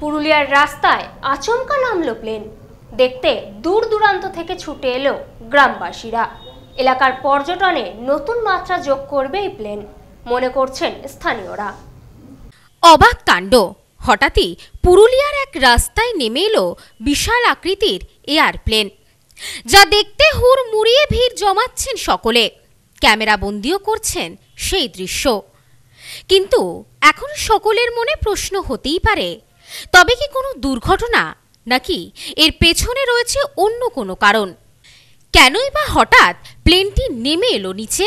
পুরুলিয়ার রাস্তায় আচমকা নামলো প্লেন দেখতে দূর দূরান্ত থেকে ছুটে এলো গ্রামবাসীরা এলাকার পর্যটনে নতুন মাত্রা যোগ করবে এই প্লেন মনে করছেন স্থানীয়রা অবাক কাণ্ড হঠাৎই পুরুলিয়ার এক রাস্তায় নেমে এলো বিশাল আকৃতির এয়ার প্লেন যা দেখতে হুর মুড়িয়ে ভিড় জমাচ্ছেন সকলে ক্যামেরা বন্দিও করছেন সেই দৃশ্য কিন্তু এখন সকলের মনে প্রশ্ন হতেই পারে তবে কি কোনো দুর্ঘটনা নাকি এর পেছনে রয়েছে অন্য কোনো কারণ কেনই বা হঠাৎ প্লেনটি নেমে এলো নিচে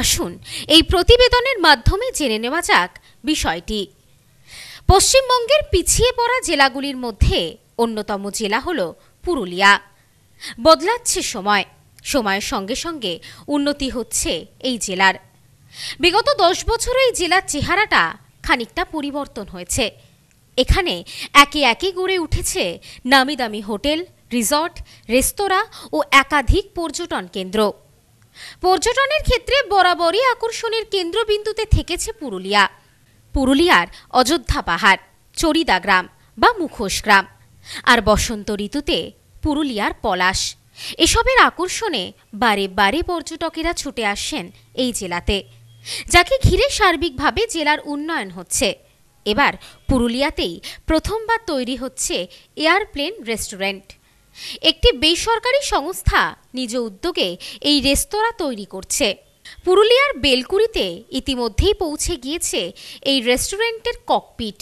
আসুন এই প্রতিবেদনের মাধ্যমে জেনে নেওয়া যাক বিষয়টি পশ্চিমবঙ্গের পিছিয়ে পড়া জেলাগুলির মধ্যে অন্যতম জেলা হল পুরুলিয়া বদলাচ্ছে সময় সময়ের সঙ্গে সঙ্গে উন্নতি হচ্ছে এই জেলার বিগত দশ বছরে এই জেলার চেহারাটা খানিকটা পরিবর্তন হয়েছে এখানে একে একে গড়ে উঠেছে নামি দামি হোটেল রিসর্ট রেস্তোরাঁ ও একাধিক পর্যটন কেন্দ্র পর্যটনের ক্ষেত্রে বরাবরই আকর্ষণের কেন্দ্রবিন্দুতে থেকেছে পুরুলিয়া পুরুলিয়ার অযোধ্যা পাহাড় চরিদা গ্রাম বা মুখোশ গ্রাম আর বসন্ত ঋতুতে পুরুলিয়ার পলাশ এসবের আকর্ষণে বারে বারে পর্যটকেরা ছুটে আসেন এই জেলাতে যাকে ঘিরে সার্বিকভাবে জেলার উন্নয়ন হচ্ছে এবার পুরুলিয়াতেই প্রথমবার তৈরি হচ্ছে এয়ারপ্লেন রেস্টুরেন্ট একটি বেসরকারি সংস্থা নিজ উদ্যোগে এই রেস্তোরাঁ তৈরি করছে পুরুলিয়ার বেলকুড়িতে ইতিমধ্যেই পৌঁছে গিয়েছে এই রেস্টুরেন্টের ককপিট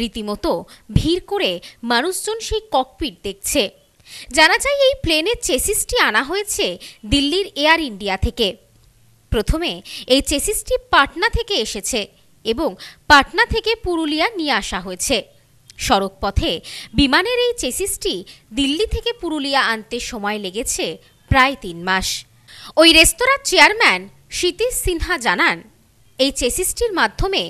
রীতিমতো ভিড় করে মানুষজন সেই ককপিট দেখছে জানা যায় এই প্লেনের চেসিসটি আনা হয়েছে দিল্লির এয়ার ইন্ডিয়া থেকে প্রথমে এই চেসিসটি পাটনা থেকে এসেছে এবং পাটনা থেকে পুরুলিয়া নিয়ে আসা হয়েছে সড়কপথে বিমানের এই চেসিসটি দিল্লি থেকে পুরুলিয়া আনতে সময় লেগেছে প্রায় তিন মাস ওই রেস্তোরাঁর চেয়ারম্যান সীতিশ সিনহা জানান এই চেসিসটির মাধ্যমে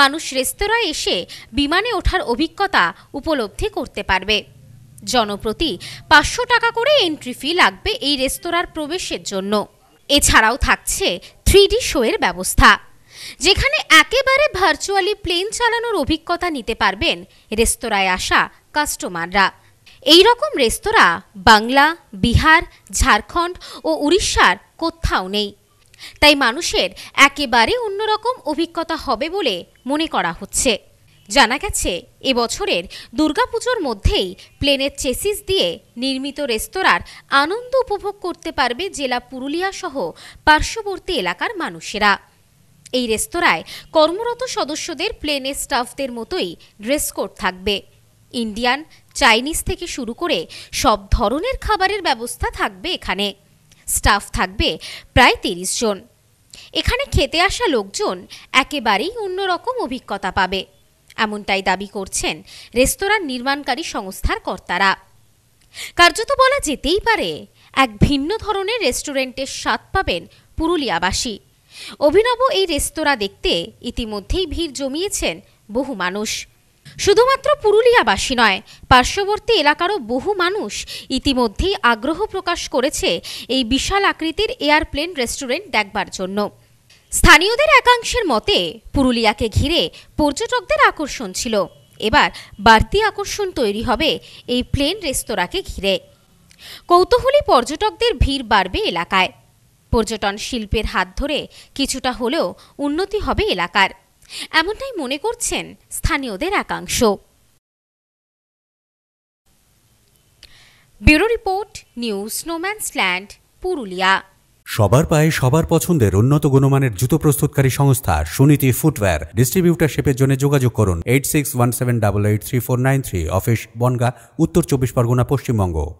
মানুষ রেস্তোরাঁয় এসে বিমানে ওঠার অভিজ্ঞতা উপলব্ধি করতে পারবে জনপ্রতি পাঁচশো টাকা করে এন্ট্রি ফি লাগবে এই রেস্তোরাঁর প্রবেশের জন্য এছাড়াও থাকছে থ্রি ডি শোয়ের ব্যবস্থা যেখানে একেবারে ভার্চুয়ালি প্লেন চালানোর অভিজ্ঞতা নিতে পারবেন রেস্তোরাঁয় আসা কাস্টমাররা এই রকম রেস্তোরাঁ বাংলা বিহার ঝাড়খণ্ড ও উড়িষ্যার কোথাও নেই তাই মানুষের একেবারে অন্যরকম অভিজ্ঞতা হবে বলে মনে করা হচ্ছে জানা গেছে এবছরের দুর্গাপুজোর মধ্যেই প্লেনের চেসিস দিয়ে নির্মিত রেস্তোরাঁর আনন্দ উপভোগ করতে পারবে জেলা পুরুলিয়া সহ পার্শ্ববর্তী এলাকার মানুষেরা এই রেস্তোরাঁয় কর্মরত সদস্যদের প্লেনে স্টাফদের মতোই ড্রেস কোড থাকবে ইন্ডিয়ান চাইনিজ থেকে শুরু করে সব ধরনের খাবারের ব্যবস্থা থাকবে এখানে স্টাফ থাকবে প্রায় তিরিশ জন এখানে খেতে আসা লোকজন একেবারেই অন্যরকম অভিজ্ঞতা পাবে এমনটাই দাবি করছেন রেস্তোরাঁর নির্মাণকারী সংস্থার কর্তারা কার্যত বলা যেতেই পারে এক ভিন্ন ধরনের রেস্টুরেন্টের স্বাদ পাবেন পুরুলিয়াবাসী অভিনব এই রেস্তোরাঁ দেখতে ইতিমধ্যেই ভিড় জমিয়েছেন বহু মানুষ শুধুমাত্র পুরুলিয়াবাসী নয় পার্শ্ববর্তী এলাকারও বহু মানুষ ইতিমধ্যেই আগ্রহ প্রকাশ করেছে এই বিশাল আকৃতির এয়ারপ্লেন রেস্টুরেন্ট দেখবার জন্য স্থানীয়দের একাংশের মতে পুরুলিয়াকে ঘিরে পর্যটকদের আকর্ষণ ছিল এবার বাড়তি আকর্ষণ তৈরি হবে এই প্লেন রেস্তোরাঁকে ঘিরে কৌতূহলী পর্যটকদের ভিড় বাড়বে এলাকায় পর্যটন শিল্পের হাত ধরে কিছুটা হলেও উন্নতি হবে এলাকার এমনটাই মনে করছেন স্থানীয়দের একাংশ bureau report news snowman's land Purulia সবার পায়ে সবার পছন্দের উন্নত গুণমানের জুতো প্রস্তুতকারী সংস্থা সুনীতি ফুটওয়্যার ডিস্ট্রিবিউটারশিপের জন্য যোগাযোগ করুন eight six one seven double eight three four nine three office Bangaon উত্তর চব্বিশ পরগনা পশ্চিমবঙ্গ